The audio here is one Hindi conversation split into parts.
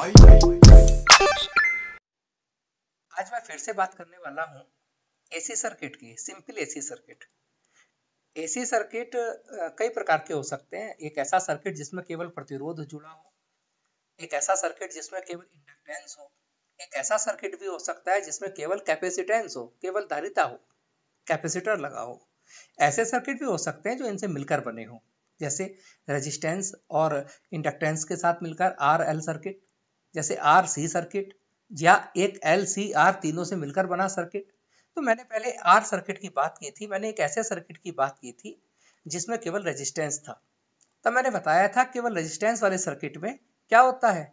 आज मैं फिर से बात करने वाला हूँ एसी सर्किट की simple AC circuit AC circuit कई प्रकार के हो सकते हैं एक ऐसा सर्किट जिसमें केवल प्रतिरोध जुड़ा हो एक ऐसा सर्किट जिसमें केवल इंडक्टेंस हो एक ऐसा सर्किट भी हो सकता है जिसमें केवल कैपेसिटेंस हो केवल धारिता हो कैपेसिटर लगा हो ऐसे सर्किट भी हो सकते हैं जो इनसे मिलकर बने हों जैसे रेजिस्टेंस और इंडक्टेंस के साथ मिलकर आर एल सर्किट जैसे आर सी सर्किट या एक एल सी आर तीनों से मिलकर बना सर्किट तो मैंने पहले आर सर्किट की बात की थी मैंने एक ऐसे सर्किट की बात की थी जिसमें केवल रेजिस्टेंस था तब तो मैंने बताया था केवल रेजिस्टेंस वाले सर्किट में क्या होता है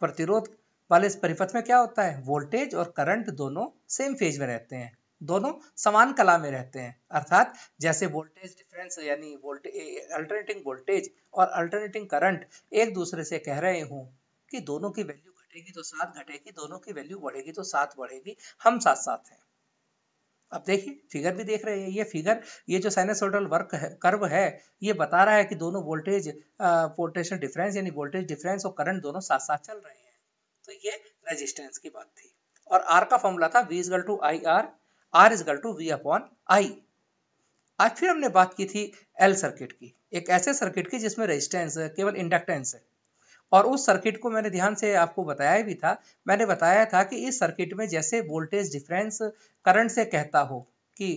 प्रतिरोध वाले इस परिपथ में क्या होता है वोल्टेज और करंट दोनों सेम फेज में रहते हैं दोनों समान कला में रहते हैं अर्थात जैसे वोल्टेज डिफरेंस यानी वोल्टेज अल्टरनेटिंग वोल्टेज और अल्टरनेटिंग करंट एक दूसरे से कह रहे हों कि दोनों की वैल्यू घटेगी तो सात घटेगी दोनों की वैल्यू बढ़ेगी तो सात बढ़ेगी हम साथ साथ हैं अब देखिए फिगर भी देख रहे हैं ये फिगर ये जो साइनसोडल वर्क है कर्व है ये बता रहा है कि दोनों वोल्टेज पोटेंशियल डिफरेंस यानी वोल्टेज डिफरेंस और करंट दोनों साथ साथ चल रहे हैं तो ये रेजिस्टेंस की बात थी और आर का फॉर्मूला था V is equal to I R R is equal to V upon I आज फिर हमने बात की थी एल सर्किट की एक ऐसे सर्किट की जिसमें रेजिस्टेंस केवल इंडक्टेंस है और उस सर्किट को मैंने ध्यान से आपको बताया भी था मैंने बताया था कि इस सर्किट में जैसे वोल्टेज डिफरेंस करंट से कहता हो कि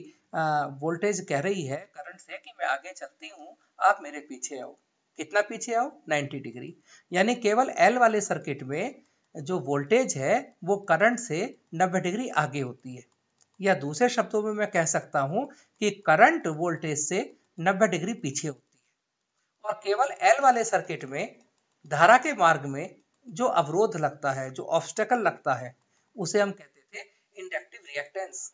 वोल्टेज कह रही है करंट से कि मैं आगे चलती हूँ आप मेरे पीछे आओ कितना पीछे आओ 90 डिग्री यानी केवल एल वाले सर्किट में जो वोल्टेज है वो करंट से 90 डिग्री आगे होती है या दूसरे शब्दों में मैं कह सकता हूँ कि करंट वोल्टेज से 90 डिग्री पीछे होती है और केवल एल वाले सर्किट में धारा के मार्ग में जो अवरोध लगता है जो ऑब्स्टेकल लगता है उसे हम कहते थे inductive reactance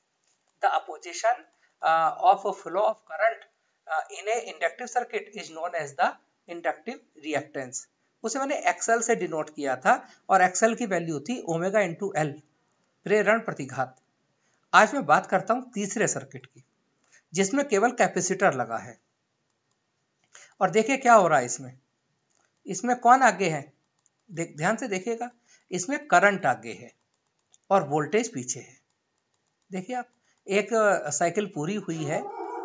the opposition of a flow of current in a inductive circuit is known as the inductive reactance उसे मैंने एक्सएल से डिनोट किया था और एक्सएल की वैल्यू थी ओमेगा इंटू एल प्रेरण प्रतिघात आज मैं बात करता हूं तीसरे सर्किट की जिसमें केवल कैपेसिटर लगा है और देखिए क्या हो रहा है इसमें इसमें कौन आगे है ध्यान से देखिएगा इसमें करंट आगे है और वोल्टेज पीछे है देखिए आप एक साइकिल पूरी हुई है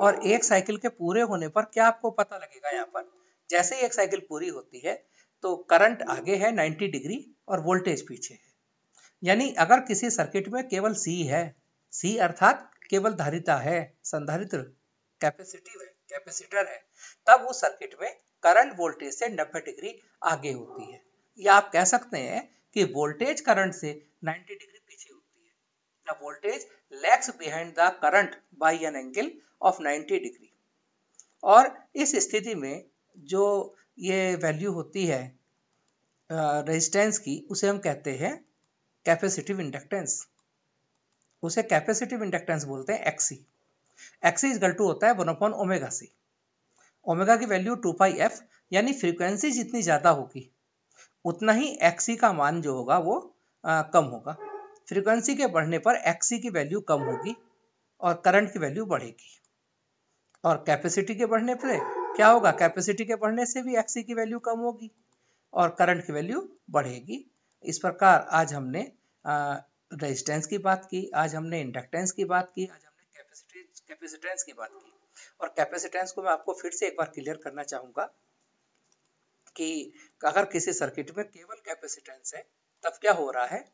और एक साइकिल के पूरे होने पर क्या आपको पता लगेगा यहाँ पर जैसे ही एक साइकिल पूरी होती है तो करंट आगे है 90 डिग्री और वोल्टेज पीछे है यानी अगर किसी सर्किट में केवल सी है सी अर्थात केवल धारिता है संधारित्र कैपेसिटिव है कैपेसिटर है तब उस सर्किट में करंट वोल्टेज से 90 डिग्री आगे होती है या आप कह सकते हैं कि वोल्टेज करंट से 90 डिग्री पीछे होती है the voltage lags behind the current by an angle of 90 degree और इस स्थिति में जो ये वैल्यू होती है रेजिस्टेंस की उसे हम कहते हैं कैपेसिटिव इंडक्टेंस उसे कैपेसिटिव इंडक्टेंस बोलते हैं एक्सी एक्स इजगल टू होता है one upon omega C omega की वैल्यू टू पाई एफ यानी फ्रीक्वेंसी जितनी ज़्यादा होगी उतना ही एक्सी e का मान जो होगा वो आ, कम होगा फ्रीक्वेंसी के बढ़ने पर एक्सी e की वैल्यू कम होगी और करंट की वैल्यू बढ़ेगी और कैपेसिटी के बढ़ने पर क्या होगा कैपेसिटी के बढ़ने से भी एक्सी e की वैल्यू कम होगी और करंट की वैल्यू बढ़ेगी इस प्रकार आज हमने रेजिस्टेंस की बात की आज हमने इंडक्टेंस की बात की आज हमने कैपेसिटी कैपेसिटेंस की बात की और कैपेसिटेंस को मैं आपको फिर से एक बार क्लियर करना चाहूंगा कि अगर किसी सर्किट में केवल कैपेसिटेंस है तब क्या हो रहा है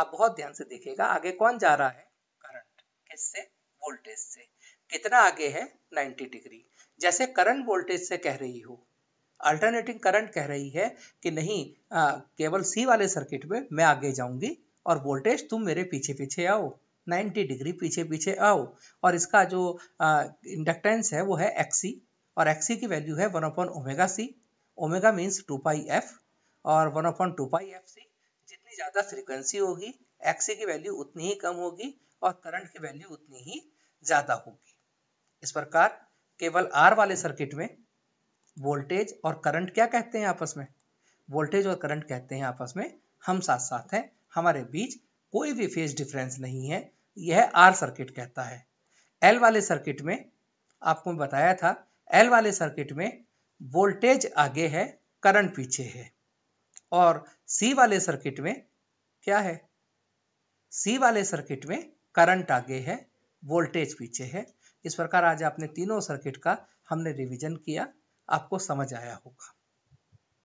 आप बहुत ध्यान से देखिएगा आगे कौन जा रहा है करंट किससे वोल्टेज से कितना आगे है 90 डिग्री जैसे करंट वोल्टेज से कह रही हो अल्टरनेटिंग करंट कह रही है कि नहीं आ, केवल सी वाले सर्किट में मैं आगे जाऊंगी और वोल्टेज तुम मेरे पीछे पीछे आओ 90 डिग्री पीछे पीछे आओ और इसका जो इंडक्टेंस है वो है एक्सी और एक्सी की वैल्यू है one upon omega C omega means two pi F और one upon two pi F C जितनी ज़्यादा फ्रीक्वेंसी होगी एक्सी की वैल्यू उतनी ही कम होगी और करंट की वैल्यू उतनी ही ज़्यादा होगी इस प्रकार केवल आर वाले सर्किट में वोल्टेज और करंट क्या कहते हैं आपस में वोल्टेज और करंट कहते हैं आपस में हम साथ साथ हैं हमारे बीच कोई भी फेज डिफरेंस नहीं है यह आर सर्किट कहता है एल वाले सर्किट में आपको बताया था एल वाले सर्किट में वोल्टेज आगे है करंट पीछे है और सी वाले सर्किट में क्या है सी वाले सर्किट में करंट आगे है वोल्टेज पीछे है इस प्रकार आज आपने तीनों सर्किट का हमने रिवीजन किया आपको समझ आया होगा